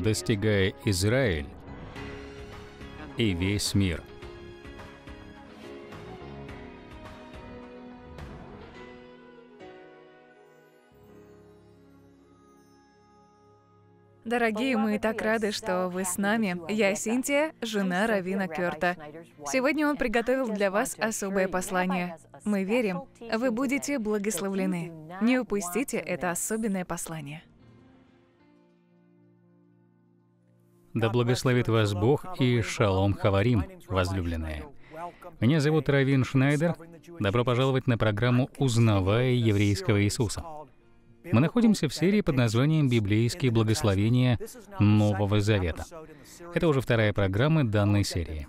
достигая Израиль и весь мир. Дорогие, мы так рады, что вы с нами. Я Синтия, жена Равина Кёрта. Сегодня он приготовил для вас особое послание. Мы верим, вы будете благословлены. Не упустите это особенное послание. Да благословит вас Бог и шалом хаварим, возлюбленные. Меня зовут Равин Шнайдер. Добро пожаловать на программу «Узнавая еврейского Иисуса». Мы находимся в серии под названием «Библейские благословения Нового Завета». Это уже вторая программа данной серии.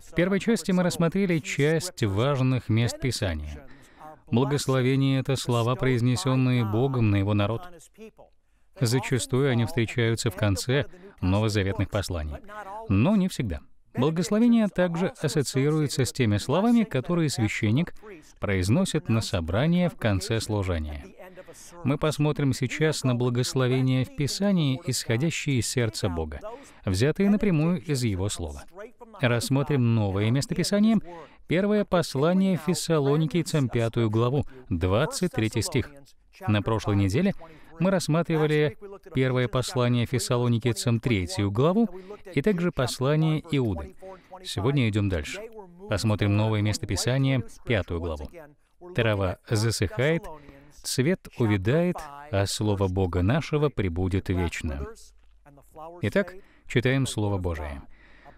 В первой части мы рассмотрели часть важных мест Писания. Благословение — это слова, произнесенные Богом на Его народ. Зачастую они встречаются в конце новозаветных посланий, но не всегда. Благословение также ассоциируется с теми словами, которые священник произносит на собрание в конце служения. Мы посмотрим сейчас на благословения в Писании, исходящие из сердца Бога, взятые напрямую из Его Слова. Рассмотрим новое местописание, первое послание Фессалоникийцам, 5 главу, 23 стих. На прошлой неделе мы рассматривали первое послание Фессалоникийцам, третью главу, и также послание Иуды. Сегодня идем дальше. Посмотрим новое местописание, пятую главу. Трава засыхает, цвет увядает, а слово Бога нашего пребудет вечно. Итак, читаем Слово Божие.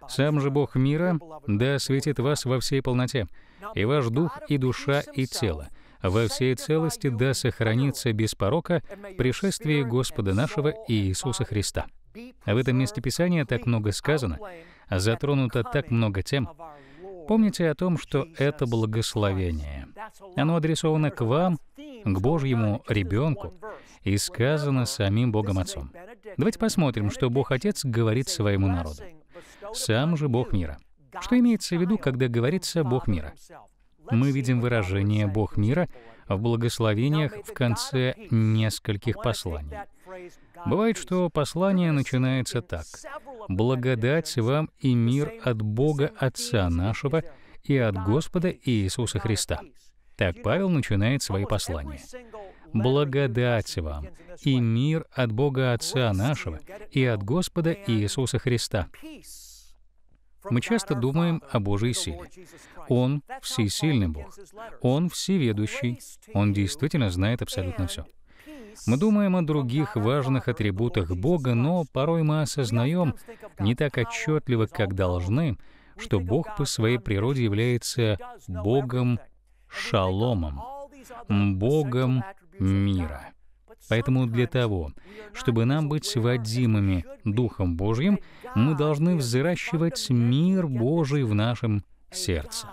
«Сам же Бог мира да осветит вас во всей полноте, и ваш дух, и душа, и тело, во всей целости да сохранится без порока пришествие Господа нашего Иисуса Христа. А в этом месте Писания так много сказано, затронуто так много тем. Помните о том, что это благословение. Оно адресовано к вам, к Божьему ребенку, и сказано самим Богом Отцом. Давайте посмотрим, что Бог Отец говорит своему народу. Сам же Бог мира. Что имеется в виду, когда говорится «Бог мира»? мы видим выражение «Бог мира» в благословениях в конце нескольких посланий. Бывает, что послание начинается так. «Благодать вам и мир от Бога Отца нашего и от Господа Иисуса Христа». Так Павел начинает свои послания. «Благодать вам и мир от Бога Отца нашего и от Господа Иисуса Христа». Мы часто думаем о Божьей силе. Он — всесильный Бог. Он — всеведущий. Он действительно знает абсолютно все. Мы думаем о других важных атрибутах Бога, но порой мы осознаем, не так отчетливо, как должны, что Бог по своей природе является Богом Шаломом, Богом мира. Поэтому для того, чтобы нам быть водимыми Духом Божьим, мы должны взращивать мир Божий в нашем сердце.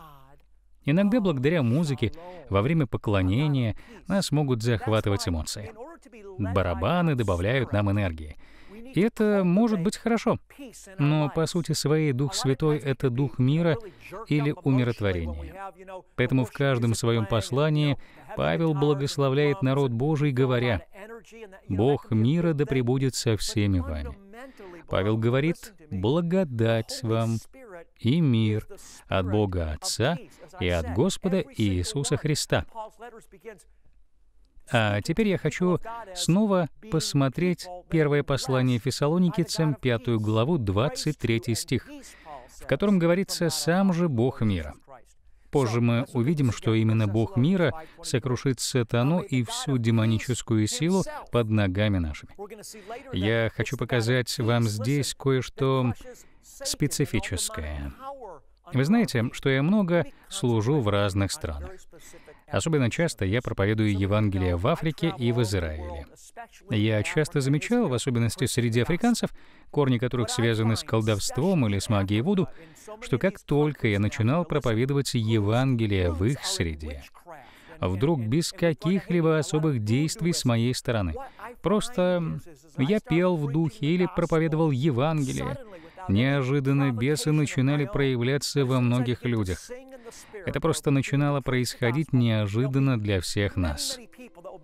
Иногда благодаря музыке во время поклонения нас могут захватывать эмоции. Барабаны добавляют нам энергии. И это может быть хорошо, но по сути своей Дух Святой — это Дух мира или умиротворения. Поэтому в каждом своем послании Павел благословляет народ Божий, говоря, «Бог мира да пребудет со всеми вами». Павел говорит, «Благодать вам и мир от Бога Отца и от Господа Иисуса Христа». А теперь я хочу снова посмотреть первое послание Фессалоникицам, пятую главу, 23 стих, в котором говорится «Сам же Бог мира». Позже мы увидим, что именно Бог мира сокрушит сатану и всю демоническую силу под ногами нашими. Я хочу показать вам здесь кое-что специфическое. Вы знаете, что я много служу в разных странах. Особенно часто я проповедую Евангелие в Африке и в Израиле. Я часто замечал, в особенности среди африканцев, корни которых связаны с колдовством или с магией Вуду, что как только я начинал проповедовать Евангелие в их среде, вдруг без каких-либо особых действий с моей стороны. Просто я пел в духе или проповедовал Евангелие. Неожиданно бесы начинали проявляться во многих людях. Это просто начинало происходить неожиданно для всех нас.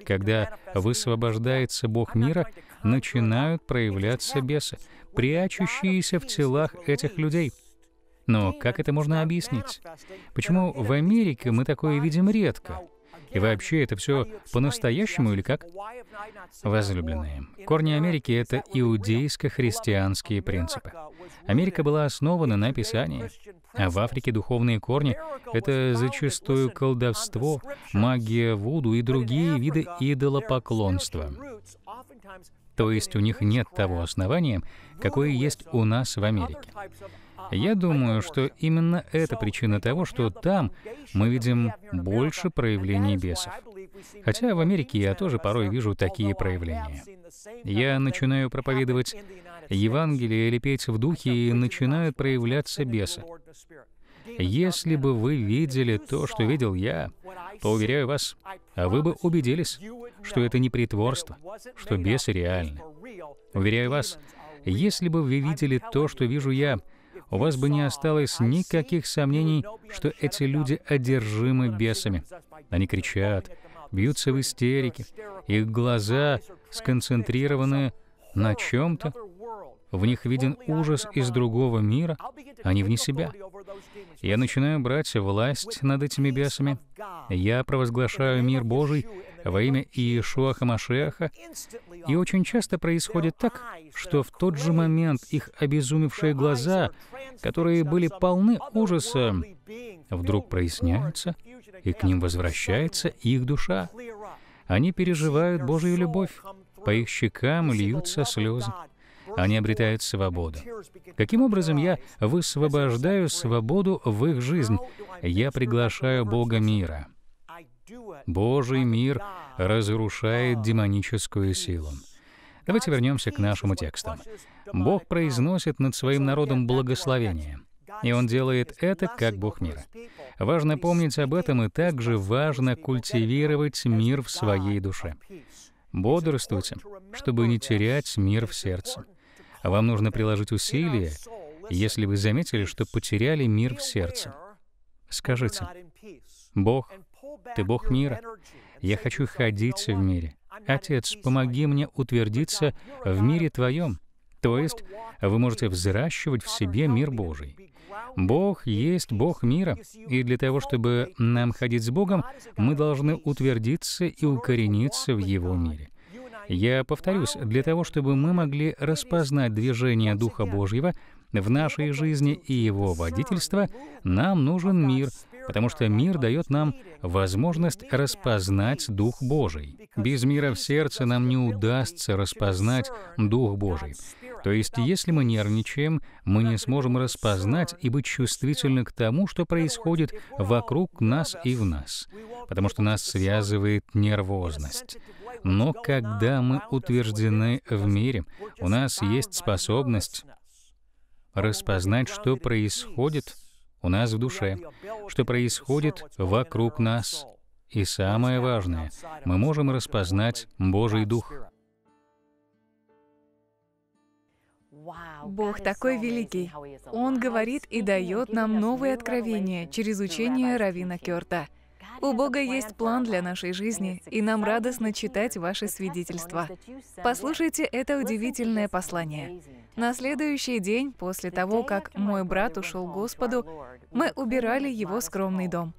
Когда высвобождается Бог мира, начинают проявляться бесы, прячущиеся в телах этих людей. Но как это можно объяснить? Почему в Америке мы такое видим редко? И вообще, это все по-настоящему или как? Возлюбленные, корни Америки — это иудейско-христианские принципы. Америка была основана на Писании, а в Африке духовные корни — это зачастую колдовство, магия Вуду и другие виды идолопоклонства. То есть у них нет того основания, какое есть у нас в Америке. Я думаю, что именно это причина того, что там мы видим больше проявлений бесов. Хотя в Америке я тоже порой вижу такие проявления. Я начинаю проповедовать Евангелие или петь в духе, и начинают проявляться бесы. Если бы вы видели то, что видел я, то, уверяю вас, а вы бы убедились, что это не притворство, что бесы реальны. Уверяю вас, если бы вы видели то, что вижу я, у вас бы не осталось никаких сомнений, что эти люди одержимы бесами. Они кричат, бьются в истерике, их глаза сконцентрированы на чем-то, в них виден ужас из другого мира, а не вне себя. Я начинаю брать власть над этими бесами. Я провозглашаю мир Божий во имя Иешуа Хамашеха, и очень часто происходит так, что в тот же момент их обезумевшие глаза, которые были полны ужаса, вдруг проясняются, и к ним возвращается их душа. Они переживают Божью любовь, по их щекам льются слезы они обретают свободу. Каким образом я высвобождаю свободу в их жизнь? Я приглашаю Бога мира. Божий мир разрушает демоническую силу. Давайте вернемся к нашему тексту. Бог произносит над своим народом благословение, и Он делает это как Бог мира. Важно помнить об этом, и также важно культивировать мир в своей душе. Бодрствуйте, чтобы не терять мир в сердце. Вам нужно приложить усилия, если вы заметили, что потеряли мир в сердце. Скажите, Бог ты Бог мира. Я хочу ходить в мире. Отец, помоги мне утвердиться в мире Твоем. То есть вы можете взращивать в себе мир Божий. Бог есть Бог мира, и для того, чтобы нам ходить с Богом, мы должны утвердиться и укорениться в Его мире. Я повторюсь, для того, чтобы мы могли распознать движение Духа Божьего в нашей жизни и Его водительство, нам нужен мир, потому что мир дает нам возможность распознать Дух Божий. Без мира в сердце нам не удастся распознать Дух Божий. То есть, если мы нервничаем, мы не сможем распознать и быть чувствительны к тому, что происходит вокруг нас и в нас, потому что нас связывает нервозность. Но когда мы утверждены в мире, у нас есть способность распознать, что происходит у нас в душе, что происходит вокруг нас. И самое важное, мы можем распознать Божий Дух. Бог такой великий. Он говорит и дает нам новые откровения через учение Равина Кёрта. У Бога есть план для нашей жизни, и нам радостно читать ваши свидетельства. Послушайте это удивительное послание. На следующий день, после того, как мой брат ушел к Господу, мы убирали его скромный дом.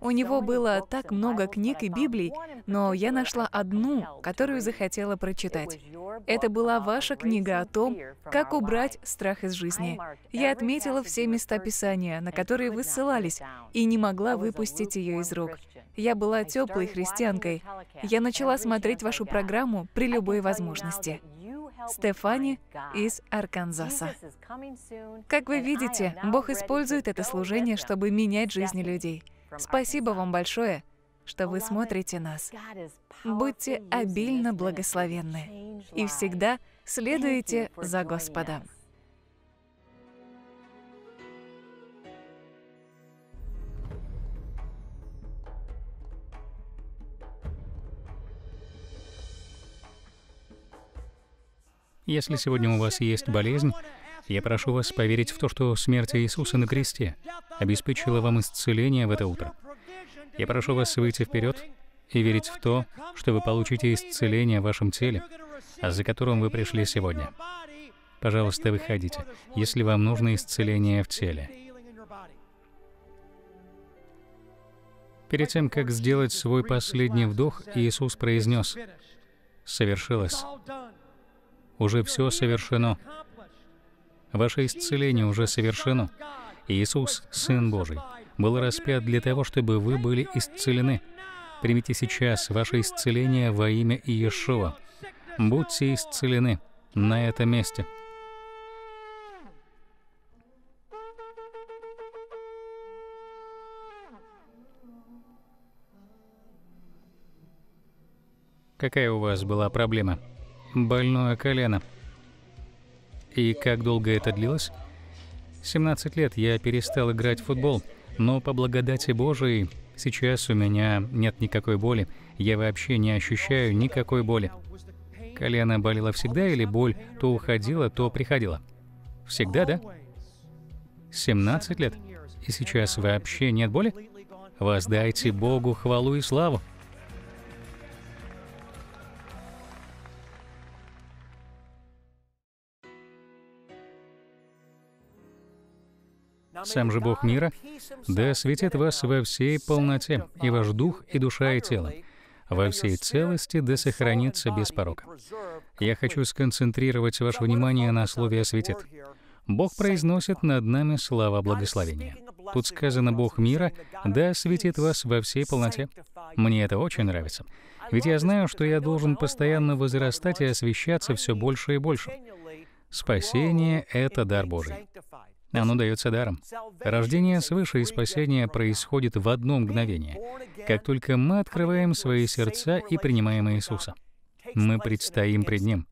У него было так много книг и Библий, но я нашла одну, которую захотела прочитать. Это была ваша книга о том, как убрать страх из жизни. Я отметила все места Писания, на которые вы ссылались, и не могла выпустить ее из рук. Я была теплой христианкой. Я начала смотреть вашу программу при любой возможности. Стефани из Арканзаса. Как вы видите, Бог использует это служение, чтобы менять жизни людей. Спасибо вам большое, что вы смотрите нас. Будьте обильно благословенны и всегда следуйте за Господом. Если сегодня у вас есть болезнь, я прошу вас поверить в то, что смерть Иисуса на кресте обеспечила вам исцеление в это утро. Я прошу вас выйти вперед и верить в то, что вы получите исцеление в вашем теле, за которым вы пришли сегодня. Пожалуйста, выходите, если вам нужно исцеление в теле. Перед тем, как сделать свой последний вдох, Иисус произнес, «Совершилось. Уже все совершено. Ваше исцеление уже совершено. Иисус, Сын Божий, был распят для того, чтобы вы были исцелены. Примите сейчас ваше исцеление во имя Иешуа. Будьте исцелены на этом месте. Какая у вас была проблема? Больное колено. И как долго это длилось? 17 лет я перестал играть в футбол, но по благодати Божией сейчас у меня нет никакой боли, я вообще не ощущаю никакой боли. Колено болело всегда или боль то уходила, то приходила? Всегда, да? 17 лет, и сейчас вообще нет боли? Воздайте Богу хвалу и славу. сам же Бог мира, да светит вас во всей полноте, и ваш дух, и душа, и тело, во всей целости да сохранится без порока. Я хочу сконцентрировать ваше внимание на слове «светит». Бог произносит над нами слава, благословения. Тут сказано «Бог мира, да светит вас во всей полноте». Мне это очень нравится. Ведь я знаю, что я должен постоянно возрастать и освещаться все больше и больше. Спасение — это дар Божий. Оно дается даром. Рождение свыше и спасение происходит в одно мгновение, как только мы открываем свои сердца и принимаем Иисуса. Мы предстоим пред Ним.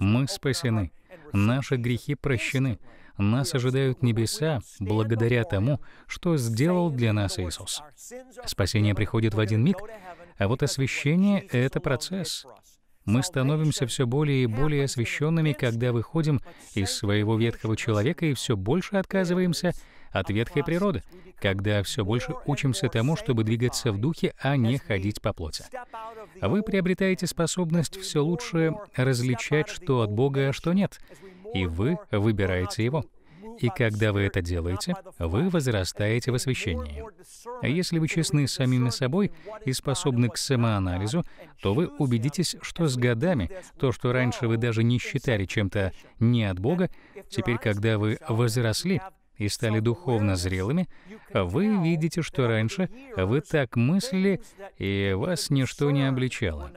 Мы спасены. Наши грехи прощены. Нас ожидают небеса благодаря тому, что сделал для нас Иисус. Спасение приходит в один миг, а вот освящение — это процесс. Мы становимся все более и более освященными, когда выходим из своего ветхого человека и все больше отказываемся от ветхой природы, когда все больше учимся тому, чтобы двигаться в духе, а не ходить по плоти. Вы приобретаете способность все лучше различать, что от Бога, а что нет, и вы выбираете Его. И когда вы это делаете, вы возрастаете в освящении. А если вы честны с самими собой и способны к самоанализу, то вы убедитесь, что с годами то, что раньше вы даже не считали чем-то не от Бога, теперь, когда вы возросли, и стали духовно зрелыми, вы видите, что раньше вы так мыслили, и вас ничто не обличало.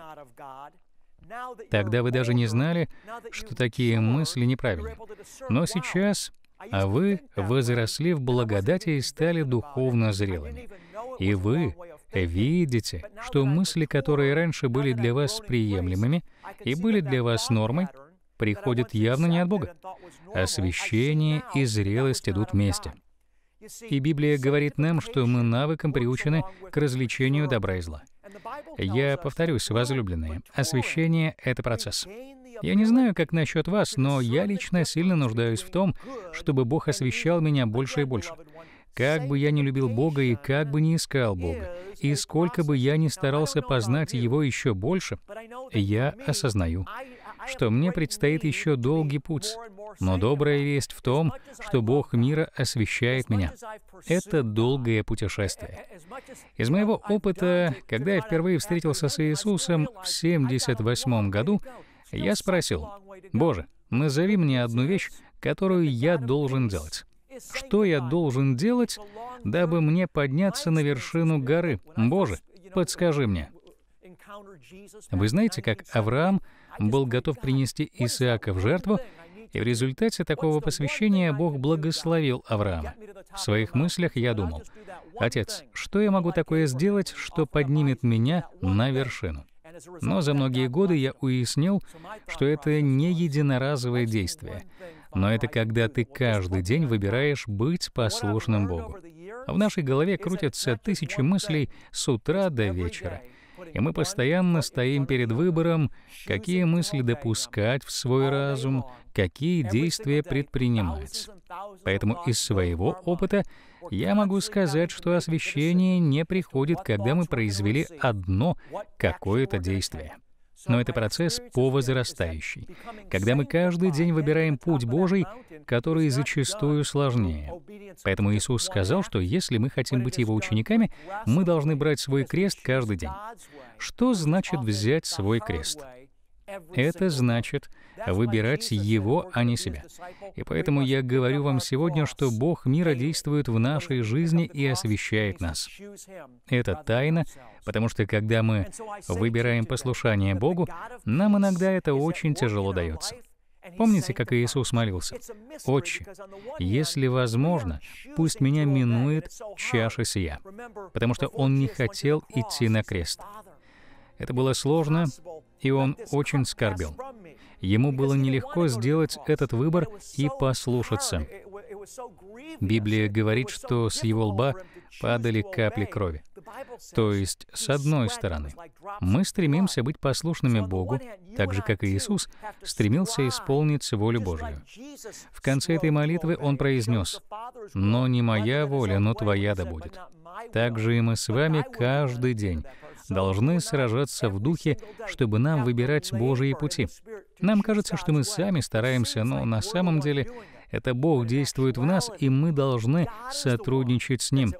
Тогда вы даже не знали, что такие мысли неправильны. Но сейчас а вы возросли в благодати и стали духовно зрелыми. И вы видите, что мысли, которые раньше были для вас приемлемыми и были для вас нормой, приходят явно не от Бога. Освящение и зрелость идут вместе. И Библия говорит нам, что мы навыком приучены к развлечению добра и зла. Я повторюсь, возлюбленные, освящение — это процесс. Я не знаю, как насчет вас, но я лично сильно нуждаюсь в том, чтобы Бог освещал меня больше и больше. Как бы я ни любил Бога и как бы ни искал Бога, и сколько бы я ни старался познать Его еще больше, я осознаю, что мне предстоит еще долгий путь. Но добрая весть в том, что Бог мира освещает меня. Это долгое путешествие. Из моего опыта, когда я впервые встретился с Иисусом в 78 году, я спросил, «Боже, назови мне одну вещь, которую я должен делать». Что я должен делать, дабы мне подняться на вершину горы? Боже, подскажи мне. Вы знаете, как Авраам был готов принести Исаака в жертву, и в результате такого посвящения Бог благословил Авраама. В своих мыслях я думал, «Отец, что я могу такое сделать, что поднимет меня на вершину?» Но за многие годы я уяснил, что это не единоразовое действие, но это когда ты каждый день выбираешь быть послушным Богу. А в нашей голове крутятся тысячи мыслей с утра до вечера. И мы постоянно стоим перед выбором, какие мысли допускать в свой разум, какие действия предпринимать. Поэтому из своего опыта я могу сказать, что освящение не приходит, когда мы произвели одно какое-то действие. Но это процесс повозрастающий, когда мы каждый день выбираем путь Божий, который зачастую сложнее. Поэтому Иисус сказал, что если мы хотим быть Его учениками, мы должны брать свой крест каждый день. Что значит взять свой крест? Это значит выбирать Его, а не себя. И поэтому я говорю вам сегодня, что Бог мира действует в нашей жизни и освещает нас. Это тайна, потому что когда мы выбираем послушание Богу, нам иногда это очень тяжело дается. Помните, как Иисус молился? «Отче, если возможно, пусть меня минует чаша сия», потому что Он не хотел идти на крест. Это было сложно, и он очень скорбел. Ему было нелегко сделать этот выбор и послушаться. Библия говорит, что с его лба падали капли крови. То есть, с одной стороны, мы стремимся быть послушными Богу, так же, как и Иисус стремился исполнить волю Божию. В конце этой молитвы он произнес, «Но не моя воля, но твоя да будет». Так же и мы с вами каждый день должны сражаться в духе, чтобы нам выбирать Божьи пути. Нам кажется, что мы сами стараемся, но на самом деле это Бог действует в нас, и мы должны сотрудничать с Ним.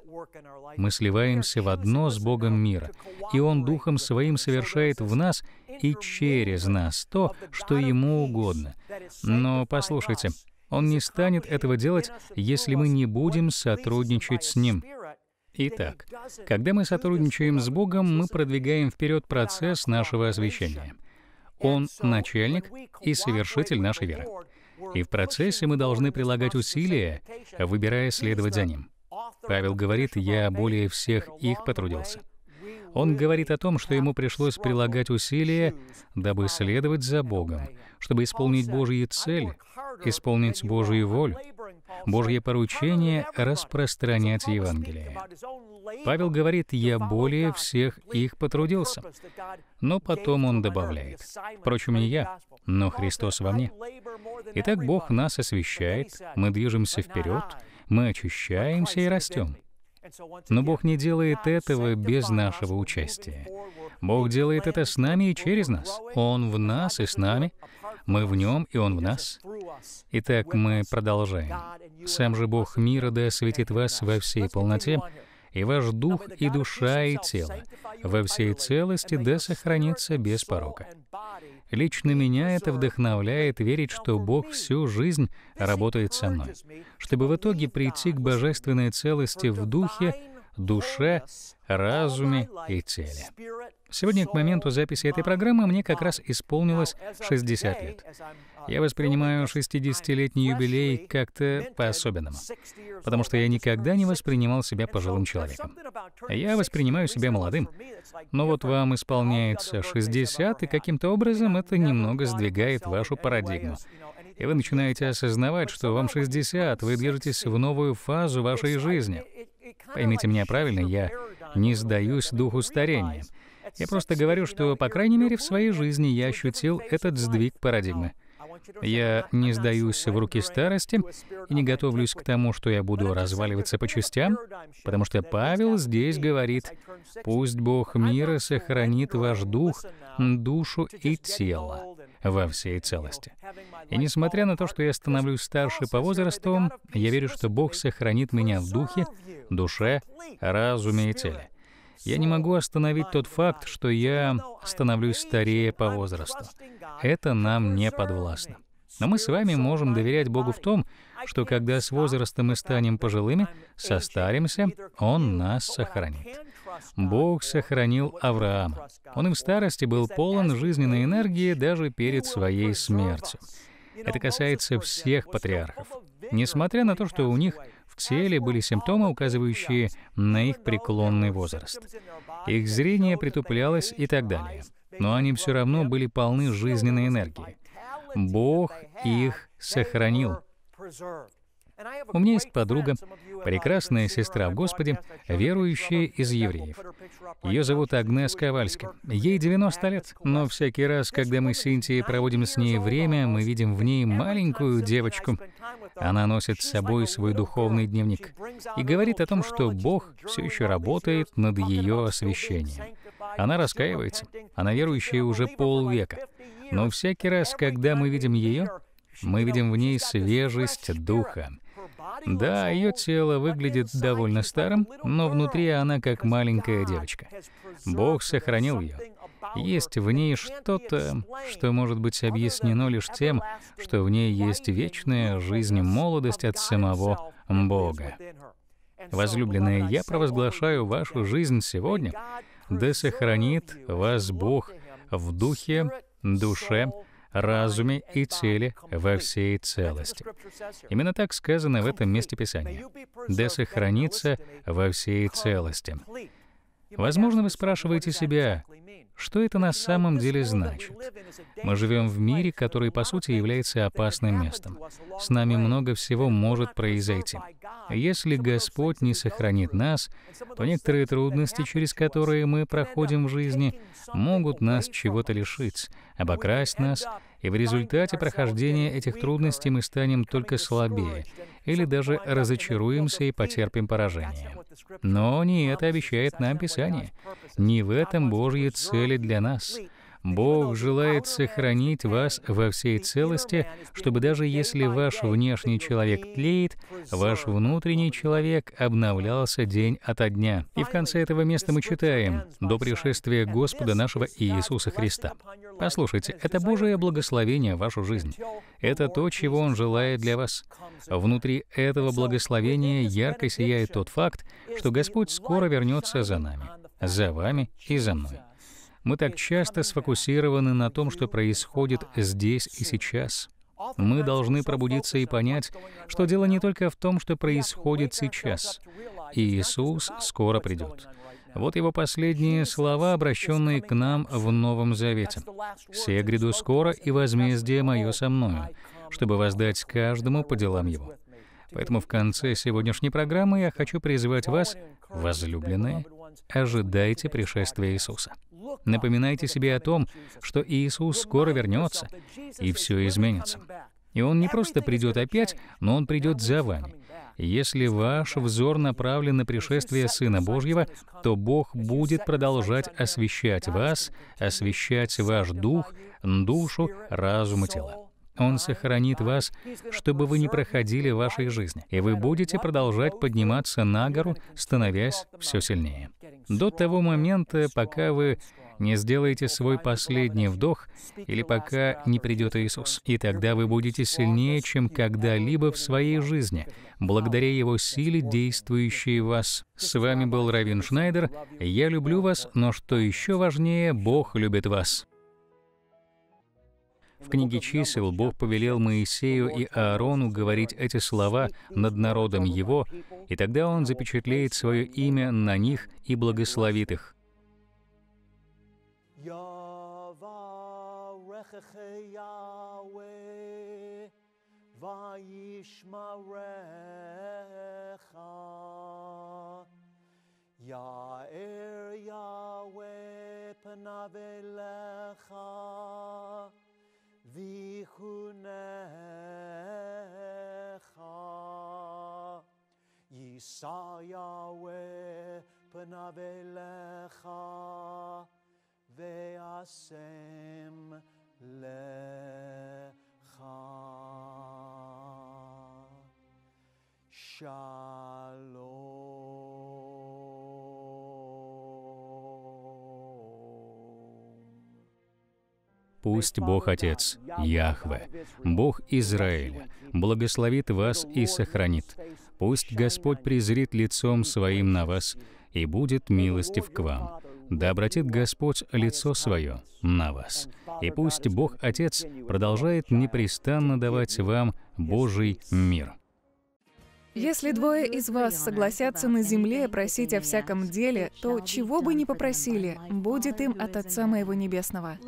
Мы сливаемся в одно с Богом мира, и Он Духом Своим совершает в нас и через нас то, что Ему угодно. Но послушайте, Он не станет этого делать, если мы не будем сотрудничать с Ним. Итак, когда мы сотрудничаем с Богом, мы продвигаем вперед процесс нашего освящения. Он — начальник и совершитель нашей веры. И в процессе мы должны прилагать усилия, выбирая следовать за ним. Павел говорит, «Я более всех их потрудился». Он говорит о том, что ему пришлось прилагать усилия, дабы следовать за Богом, чтобы исполнить Божьи цель, исполнить Божью волю. Божье поручение — распространять Евангелие. Павел говорит, «Я более всех их потрудился». Но потом он добавляет, «Впрочем, не я, но Христос во мне». Итак, Бог нас освещает, мы движемся вперед, мы очищаемся и растем. Но Бог не делает этого без нашего участия. Бог делает это с нами и через нас. Он в нас и с нами, мы в нем, и он в нас. Итак, мы продолжаем. Сам же Бог мира да осветит вас во всей полноте, и ваш дух, и душа, и тело во всей целости да сохранится без порока. Лично меня это вдохновляет верить, что Бог всю жизнь работает со мной, чтобы в итоге прийти к божественной целости в духе, душе, разуме и теле. Сегодня к моменту записи этой программы мне как раз исполнилось 60 лет. Я воспринимаю 60-летний юбилей как-то по-особенному, потому что я никогда не воспринимал себя пожилым человеком. Я воспринимаю себя молодым, но вот вам исполняется 60, и каким-то образом это немного сдвигает вашу парадигму. И вы начинаете осознавать, что вам 60, вы движетесь в новую фазу вашей жизни. Поймите меня правильно, я не сдаюсь духу старения. Я просто говорю, что, по крайней мере, в своей жизни я ощутил этот сдвиг парадигмы — я не сдаюсь в руки старости и не готовлюсь к тому, что я буду разваливаться по частям, потому что Павел здесь говорит, «Пусть Бог мира сохранит ваш дух, душу и тело во всей целости». И несмотря на то, что я становлюсь старше по возрасту, я верю, что Бог сохранит меня в духе, душе, разуме и теле. Я не могу остановить тот факт, что я становлюсь старее по возрасту. Это нам не подвластно. Но мы с вами можем доверять Богу в том, что когда с возрастом мы станем пожилыми, состаримся, Он нас сохранит. Бог сохранил Авраама. Он и в старости был полон жизненной энергии даже перед своей смертью. Это касается всех патриархов. Несмотря на то, что у них в теле были симптомы, указывающие на их преклонный возраст. Их зрение притуплялось и так далее но они все равно были полны жизненной энергии. Бог их сохранил. У меня есть подруга, прекрасная сестра в Господе, верующая из евреев. Ее зовут Агнес Ковальски. Ей 90 лет, но всякий раз, когда мы с Синтией проводим с ней время, мы видим в ней маленькую девочку. Она носит с собой свой духовный дневник и говорит о том, что Бог все еще работает над ее освящением. Она раскаивается. Она верующая уже полвека. Но всякий раз, когда мы видим ее, мы видим в ней свежесть духа. Да, ее тело выглядит довольно старым, но внутри она как маленькая девочка. Бог сохранил ее. Есть в ней что-то, что может быть объяснено лишь тем, что в ней есть вечная жизнь, молодость от самого Бога. Возлюбленные, я провозглашаю вашу жизнь сегодня, да сохранит вас Бог в духе, душе разуме и теле во всей целости. Именно так сказано в этом месте Писания. «Да сохранится во всей целости». Возможно, вы спрашиваете себя, что это на самом деле значит? Мы живем в мире, который, по сути, является опасным местом. С нами много всего может произойти. Если Господь не сохранит нас, то некоторые трудности, через которые мы проходим в жизни, могут нас чего-то лишить, обокрасть нас, и в результате прохождения этих трудностей мы станем только слабее или даже разочаруемся и потерпим поражение. Но не это обещает нам Писание. Не в этом Божьи цели для нас. Бог желает сохранить вас во всей целости, чтобы даже если ваш внешний человек тлеет, ваш внутренний человек обновлялся день ото дня. И в конце этого места мы читаем «До пришествия Господа нашего Иисуса Христа». Послушайте, это Божие благословение в вашу жизнь. Это то, чего Он желает для вас. Внутри этого благословения ярко сияет тот факт, что Господь скоро вернется за нами, за вами и за мной. Мы так часто сфокусированы на том, что происходит здесь и сейчас. Мы должны пробудиться и понять, что дело не только в том, что происходит сейчас. Иисус скоро придет. Вот его последние слова, обращенные к нам в Новом Завете. «Се гряду скоро, и возмездие мое со мною, чтобы воздать каждому по делам его». Поэтому в конце сегодняшней программы я хочу призвать вас, возлюбленные, ожидайте пришествия Иисуса. Напоминайте себе о том, что Иисус скоро вернется, и все изменится. И Он не просто придет опять, но Он придет за вами — если ваш взор направлен на пришествие Сына Божьего, то Бог будет продолжать освещать вас, освещать ваш дух, душу, разум и тело. Он сохранит вас, чтобы вы не проходили вашей жизни, и вы будете продолжать подниматься на гору, становясь все сильнее. До того момента, пока вы не сделаете свой последний вдох или пока не придет Иисус. И тогда вы будете сильнее, чем когда-либо в своей жизни, благодаря Его силе, действующей в вас. С вами был Равин Шнайдер. Я люблю вас, но что еще важнее, Бог любит вас. В книге чисел Бог повелел Моисею и Аарону говорить эти слова над народом его, и тогда он запечатлеет свое имя на них и благословит их. Malachi Yahweh Vayishmarecha Ya'er Yahweh Panavelecha Vichunecha Yisa Yahweh Panavelecha Ve'asem леха Пусть Бог Отец, Яхве, Бог Израиля, благословит вас и сохранит. Пусть Господь презрит лицом своим на вас и будет милостив к вам. Да обратит Господь лицо свое на вас и пусть Бог Отец продолжает непрестанно давать вам Божий мир. Если двое из вас согласятся на земле просить о всяком деле, то чего бы ни попросили, будет им от Отца Моего Небесного.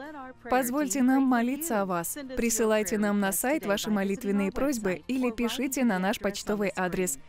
Позвольте нам молиться о вас. Присылайте нам на сайт ваши молитвенные просьбы или пишите на наш почтовый адрес –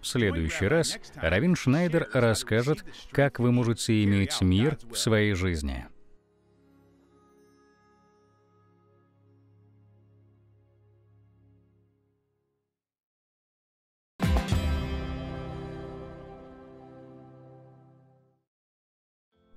В следующий раз Равин Шнайдер расскажет, как вы можете иметь мир в своей жизни.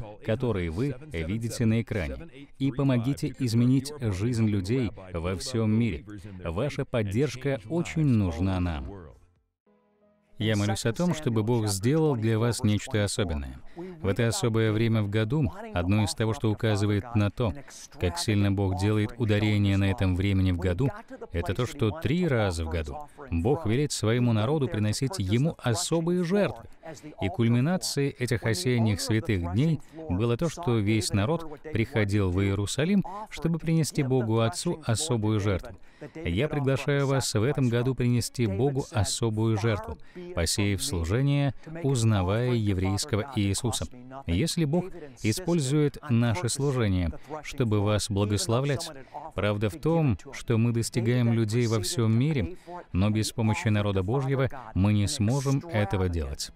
номеру, который вы видите на экране, и помогите изменить жизнь людей во всем мире. Ваша поддержка очень нужна нам. Я молюсь о том, чтобы Бог сделал для вас нечто особенное. В это особое время в году одно из того, что указывает на то, как сильно Бог делает ударение на этом времени в году, это то, что три раза в году Бог велит своему народу приносить Ему особые жертвы. И кульминацией этих осенних святых дней было то, что весь народ приходил в Иерусалим, чтобы принести Богу Отцу особую жертву. Я приглашаю вас в этом году принести Богу особую жертву посеяв служение, узнавая еврейского Иисуса. Если Бог использует наше служение, чтобы вас благословлять, Правда в том, что мы достигаем людей во всем мире, но без помощи народа Божьего мы не сможем этого делать.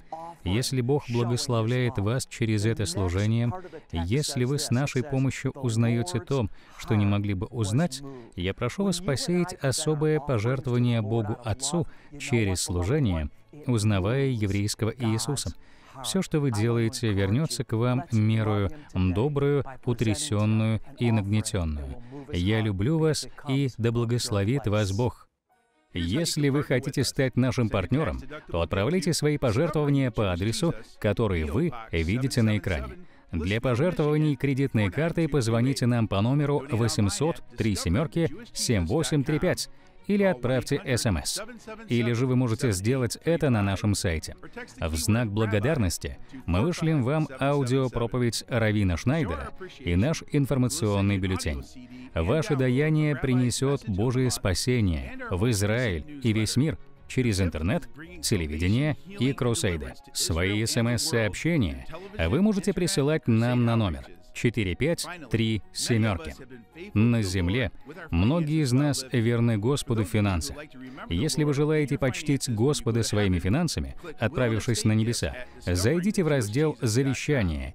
Если Бог благословляет вас через это служение, если вы с нашей помощью узнаете то, что не могли бы узнать, я прошу вас посеять особое пожертвование Богу Отцу через служение, узнавая еврейского Иисуса — все, что вы делаете, вернется к вам мерою добрую, утрясенную и нагнетенную. Я люблю вас, и да благословит вас Бог. Если вы хотите стать нашим партнером, то отправляйте свои пожертвования по адресу, который вы видите на экране. Для пожертвований кредитной картой позвоните нам по номеру 800 3 семерки 7835 или отправьте СМС. Или же вы можете сделать это на нашем сайте. В знак благодарности мы вышлем вам аудиопроповедь Равина Шнайдера и наш информационный бюллетень. Ваше даяние принесет Божие спасение в Израиль и весь мир через интернет, телевидение и кроссейды. Свои смс-сообщения вы можете присылать нам на номер 4, 5, 3, семерки. На земле многие из нас верны Господу в финансах. Если вы желаете почтить Господа своими финансами, отправившись на небеса, зайдите в раздел «Завещание»